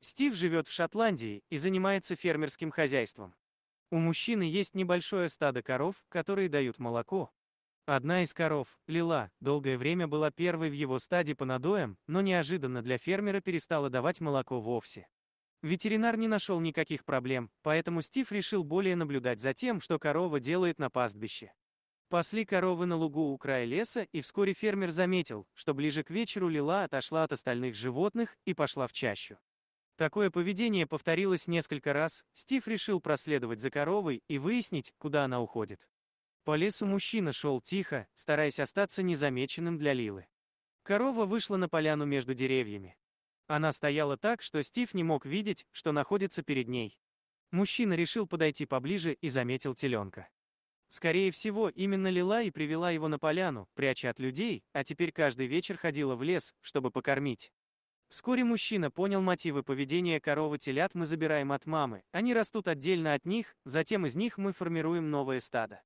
Стив живет в Шотландии и занимается фермерским хозяйством. У мужчины есть небольшое стадо коров, которые дают молоко. Одна из коров, Лила, долгое время была первой в его стаде по надоям, но неожиданно для фермера перестала давать молоко вовсе. Ветеринар не нашел никаких проблем, поэтому Стив решил более наблюдать за тем, что корова делает на пастбище. Пасли коровы на лугу у края леса, и вскоре фермер заметил, что ближе к вечеру Лила отошла от остальных животных и пошла в чащу. Такое поведение повторилось несколько раз, Стив решил проследовать за коровой и выяснить, куда она уходит. По лесу мужчина шел тихо, стараясь остаться незамеченным для Лилы. Корова вышла на поляну между деревьями. Она стояла так, что Стив не мог видеть, что находится перед ней. Мужчина решил подойти поближе и заметил теленка. Скорее всего, именно Лила и привела его на поляну, пряча от людей, а теперь каждый вечер ходила в лес, чтобы покормить. Вскоре мужчина понял мотивы поведения коровы телят мы забираем от мамы, они растут отдельно от них, затем из них мы формируем новое стадо.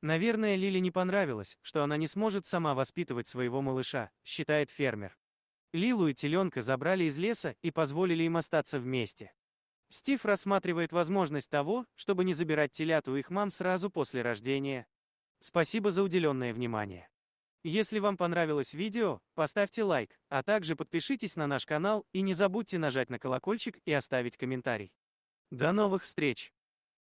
Наверное, Лиле не понравилось, что она не сможет сама воспитывать своего малыша, считает фермер. Лилу и теленка забрали из леса и позволили им остаться вместе. Стив рассматривает возможность того, чтобы не забирать телят у их мам сразу после рождения. Спасибо за уделенное внимание. Если вам понравилось видео, поставьте лайк, а также подпишитесь на наш канал и не забудьте нажать на колокольчик и оставить комментарий. До новых встреч!